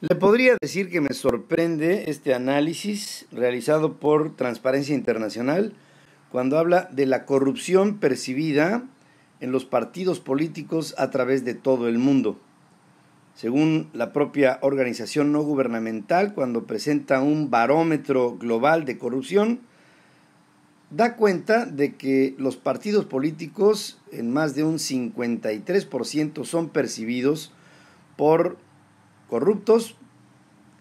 Le podría decir que me sorprende este análisis realizado por Transparencia Internacional cuando habla de la corrupción percibida en los partidos políticos a través de todo el mundo. Según la propia organización no gubernamental, cuando presenta un barómetro global de corrupción, da cuenta de que los partidos políticos en más de un 53% son percibidos por corruptos,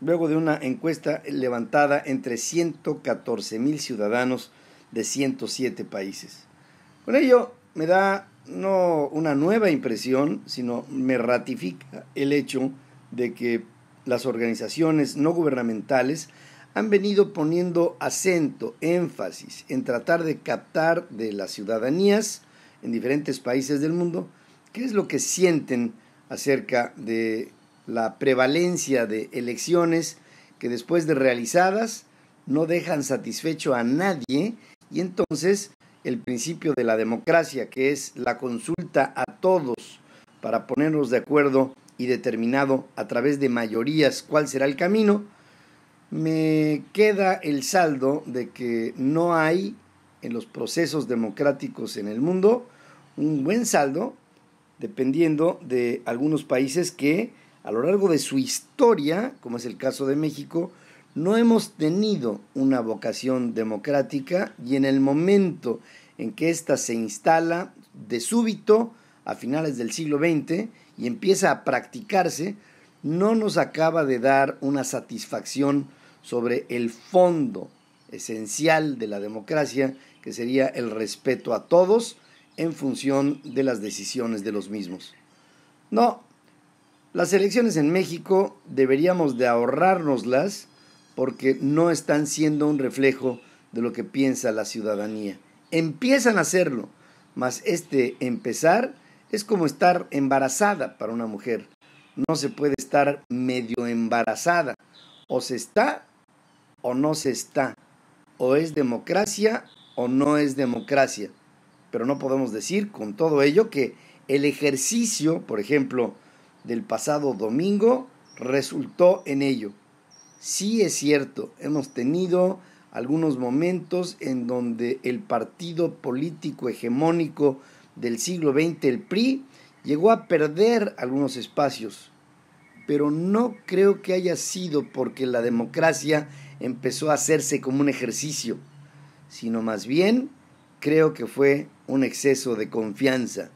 luego de una encuesta levantada entre 114 mil ciudadanos de 107 países. Con ello me da no una nueva impresión, sino me ratifica el hecho de que las organizaciones no gubernamentales han venido poniendo acento, énfasis en tratar de captar de las ciudadanías en diferentes países del mundo qué es lo que sienten acerca de la prevalencia de elecciones que después de realizadas no dejan satisfecho a nadie y entonces el principio de la democracia, que es la consulta a todos para ponernos de acuerdo y determinado a través de mayorías cuál será el camino, me queda el saldo de que no hay en los procesos democráticos en el mundo un buen saldo, dependiendo de algunos países que a lo largo de su historia, como es el caso de México, no hemos tenido una vocación democrática y en el momento en que ésta se instala de súbito a finales del siglo XX y empieza a practicarse, no nos acaba de dar una satisfacción sobre el fondo esencial de la democracia, que sería el respeto a todos en función de las decisiones de los mismos. No, las elecciones en México deberíamos de ahorrárnoslas porque no están siendo un reflejo de lo que piensa la ciudadanía. Empiezan a hacerlo, mas este empezar es como estar embarazada para una mujer. No se puede estar medio embarazada. O se está o no se está. O es democracia o no es democracia. Pero no podemos decir con todo ello que el ejercicio, por ejemplo, del pasado domingo resultó en ello. Sí es cierto, hemos tenido algunos momentos en donde el partido político hegemónico del siglo XX, el PRI, llegó a perder algunos espacios, pero no creo que haya sido porque la democracia empezó a hacerse como un ejercicio, sino más bien creo que fue un exceso de confianza.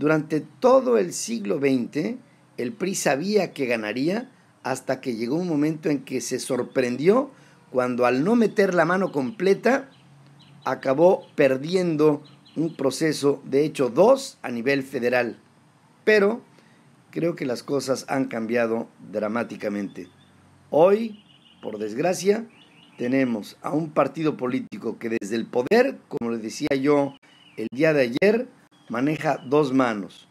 Durante todo el siglo XX, el PRI sabía que ganaría hasta que llegó un momento en que se sorprendió cuando al no meter la mano completa acabó perdiendo un proceso, de hecho dos, a nivel federal. Pero creo que las cosas han cambiado dramáticamente. Hoy, por desgracia, tenemos a un partido político que desde el poder, como les decía yo el día de ayer, maneja dos manos.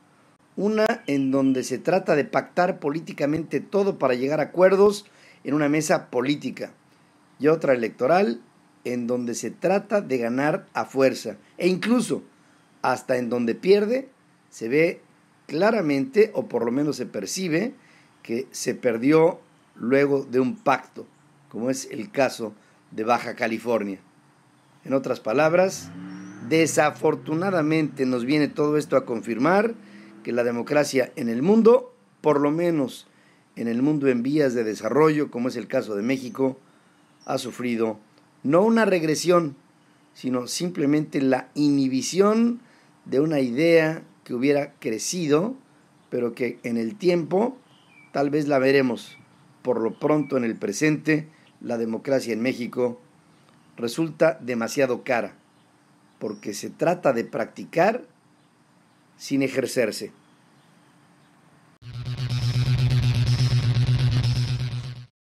Una en donde se trata de pactar políticamente todo para llegar a acuerdos en una mesa política. Y otra electoral en donde se trata de ganar a fuerza. E incluso hasta en donde pierde se ve claramente, o por lo menos se percibe, que se perdió luego de un pacto, como es el caso de Baja California. En otras palabras, Desafortunadamente nos viene todo esto a confirmar que la democracia en el mundo, por lo menos en el mundo en vías de desarrollo, como es el caso de México, ha sufrido no una regresión, sino simplemente la inhibición de una idea que hubiera crecido, pero que en el tiempo tal vez la veremos. Por lo pronto en el presente, la democracia en México resulta demasiado cara porque se trata de practicar sin ejercerse.